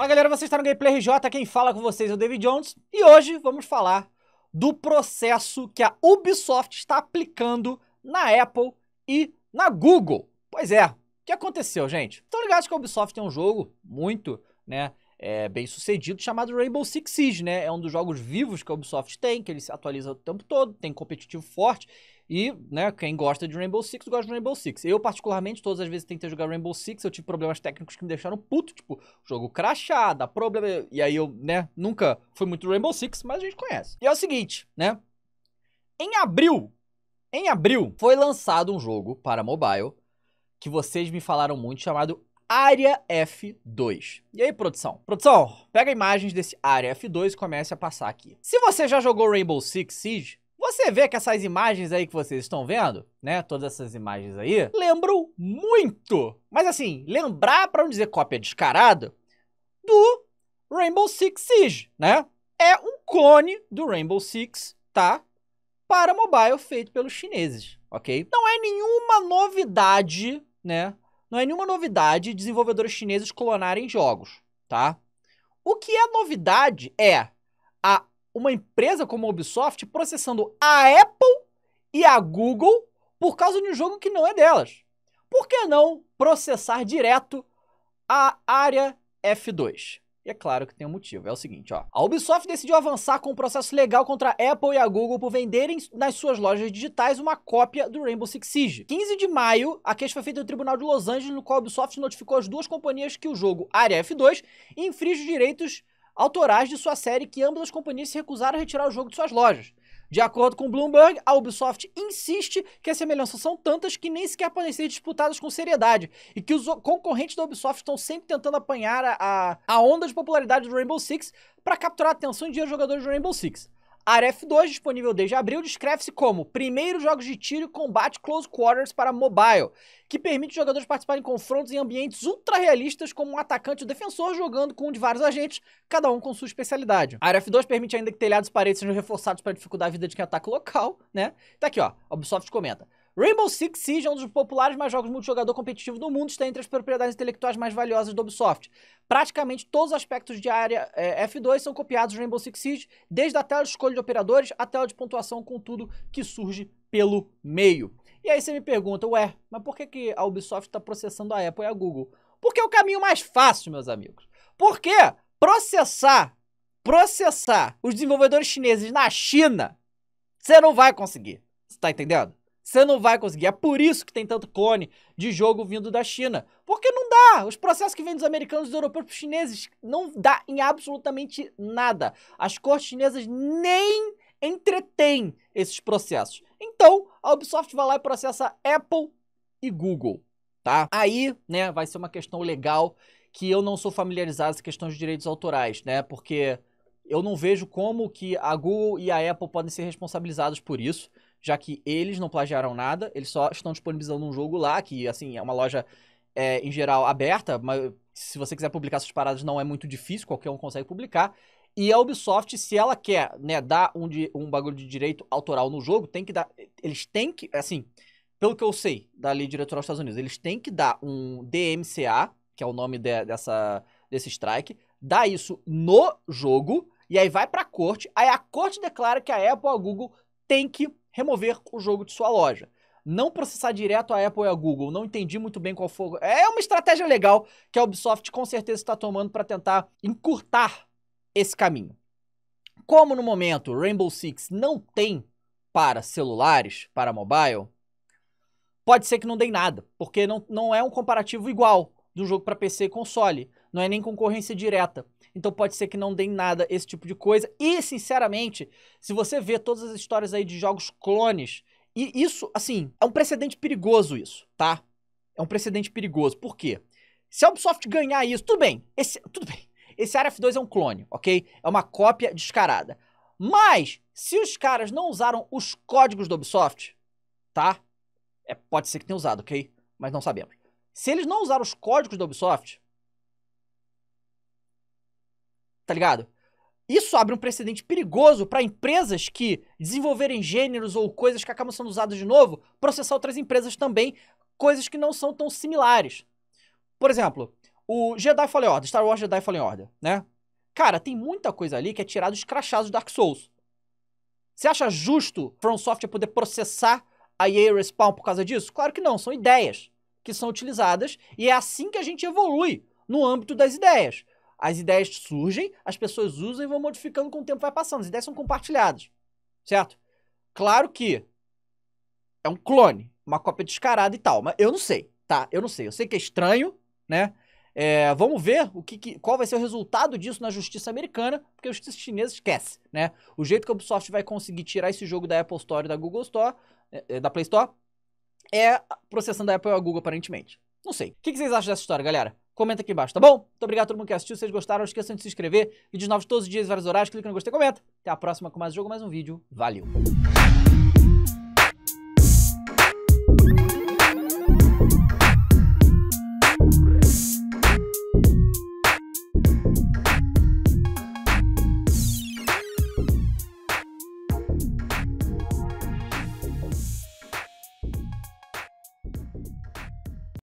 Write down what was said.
Fala galera, vocês estão no Gameplay RJ, quem fala com vocês é o David Jones e hoje vamos falar do processo que a Ubisoft está aplicando na Apple e na Google. Pois é, o que aconteceu, gente? Estão ligados que a Ubisoft tem um jogo muito, né, é, bem sucedido chamado Rainbow Six Siege, né? É um dos jogos vivos que a Ubisoft tem, que ele se atualiza o tempo todo, tem competitivo forte. E, né, quem gosta de Rainbow Six, gosta de Rainbow Six. Eu, particularmente, todas as vezes tento tentei jogar Rainbow Six, eu tive problemas técnicos que me deixaram puto, tipo, jogo crachá, problema, e aí eu, né, nunca fui muito Rainbow Six, mas a gente conhece. E é o seguinte, né, em abril, em abril, foi lançado um jogo para mobile que vocês me falaram muito chamado área F2. E aí, produção? Produção, pega imagens desse área F2 e comece a passar aqui. Se você já jogou Rainbow Six Siege, você vê que essas imagens aí que vocês estão vendo, né, todas essas imagens aí, lembram muito, mas assim, lembrar para não dizer cópia descarada, do Rainbow Six Siege, né? É um clone do Rainbow Six, tá? Para mobile feito pelos chineses, ok? Não é nenhuma novidade, né, não é nenhuma novidade desenvolvedores chineses clonarem jogos, tá? O que é novidade é a uma empresa como a Ubisoft processando a Apple e a Google por causa de um jogo que não é delas. Por que não processar direto a área F2? é claro que tem um motivo, é o seguinte, ó. A Ubisoft decidiu avançar com um processo legal contra a Apple e a Google por venderem nas suas lojas digitais uma cópia do Rainbow Six Siege. 15 de maio, a queixa foi feita no Tribunal de Los Angeles, no qual a Ubisoft notificou as duas companhias que o jogo Area F2 infringe os direitos autorais de sua série que ambas as companhias se recusaram a retirar o jogo de suas lojas. De acordo com Bloomberg, a Ubisoft insiste que as semelhanças são tantas que nem sequer podem ser disputadas com seriedade e que os concorrentes da Ubisoft estão sempre tentando apanhar a, a onda de popularidade do Rainbow Six para capturar a atenção de jogadores do Rainbow Six. A área F2, disponível desde abril, descreve-se como primeiro jogos de tiro e combate close quarters para mobile, que permite os jogadores participarem de confrontos em ambientes ultra realistas, como um atacante ou defensor jogando com um de vários agentes, cada um com sua especialidade. A área F2 permite ainda que telhados e paredes sejam reforçados para dificultar a vida de quem ataca o local, né? Tá aqui, ó, a Ubisoft comenta. Rainbow Six Siege é um dos populares mais jogos multijogador competitivo do mundo, está entre as propriedades intelectuais mais valiosas do Ubisoft. Praticamente todos os aspectos de área é, F2 são copiados do Rainbow Six Siege, desde a tela de escolha de operadores até a de pontuação com tudo que surge pelo meio. E aí você me pergunta, ué, mas por que, que a Ubisoft está processando a Apple e a Google? Porque é o caminho mais fácil, meus amigos. Porque processar, processar os desenvolvedores chineses na China, você não vai conseguir. Você está entendendo? Você não vai conseguir. É por isso que tem tanto clone de jogo vindo da China. Porque não dá. Os processos que vêm dos americanos e dos europeus para os chineses não dá em absolutamente nada. As cores chinesas nem entretêm esses processos. Então, a Ubisoft vai lá e processa Apple e Google, tá? Aí, né, vai ser uma questão legal que eu não sou familiarizado com questões de direitos autorais, né? Porque eu não vejo como que a Google e a Apple podem ser responsabilizados por isso já que eles não plagiaram nada, eles só estão disponibilizando um jogo lá, que, assim, é uma loja, é, em geral, aberta, mas se você quiser publicar suas paradas não é muito difícil, qualquer um consegue publicar. E a Ubisoft, se ela quer, né, dar um, um bagulho de direito autoral no jogo, tem que dar. Eles têm que. Assim, pelo que eu sei da lei diretoral dos Estados Unidos, eles têm que dar um DMCA, que é o nome de, dessa, desse strike, dar isso no jogo, e aí vai pra corte, aí a corte declara que a Apple, a Google tem que remover o jogo de sua loja. Não processar direto a Apple e a Google, não entendi muito bem qual foi. É uma estratégia legal que a Ubisoft com certeza está tomando para tentar encurtar esse caminho. Como no momento Rainbow Six não tem para celulares, para mobile, pode ser que não dê nada, porque não, não é um comparativo igual do jogo para PC e console, não é nem concorrência direta. Então pode ser que não dê em nada esse tipo de coisa. E, sinceramente, se você vê todas as histórias aí de jogos clones, e isso, assim, é um precedente perigoso isso, tá? É um precedente perigoso. Por quê? Se a Ubisoft ganhar isso, tudo bem. Esse, tudo bem. Esse RF2 é um clone, ok? É uma cópia descarada. Mas, se os caras não usaram os códigos da Ubisoft, tá? É, pode ser que tenham usado, ok? Mas não sabemos. Se eles não usaram os códigos da Ubisoft, tá ligado? Isso abre um precedente perigoso para empresas que desenvolverem gêneros ou coisas que acabam sendo usadas de novo, processar outras empresas também, coisas que não são tão similares. Por exemplo, o Jedi Fallen Order, Star Wars Jedi Fallen Order, né? Cara, tem muita coisa ali que é tirada dos crachados Dark Souls. Você acha justo From Software poder processar a EA Respawn por causa disso? Claro que não, são ideias que são utilizadas e é assim que a gente evolui no âmbito das ideias. As ideias surgem, as pessoas usam e vão modificando com o tempo vai passando. As ideias são compartilhadas, certo? Claro que é um clone, uma cópia descarada e tal, mas eu não sei, tá? Eu não sei. Eu sei que é estranho, né? É, vamos ver o que, que, qual vai ser o resultado disso na justiça americana, porque a justiça chinesa esquece, né? O jeito que a Ubisoft vai conseguir tirar esse jogo da Apple Store e da Google Store, é, é da Play Store, é processando a Apple e a Google, aparentemente. Não sei. O que, que vocês acham dessa história, galera? comenta aqui embaixo, tá bom? Muito obrigado a todo mundo que assistiu, se vocês gostaram, não esqueçam de se inscrever, vídeos novos todos os dias, vários horários, clica no gostei, comenta. Até a próxima com mais um jogo, mais um vídeo, valeu!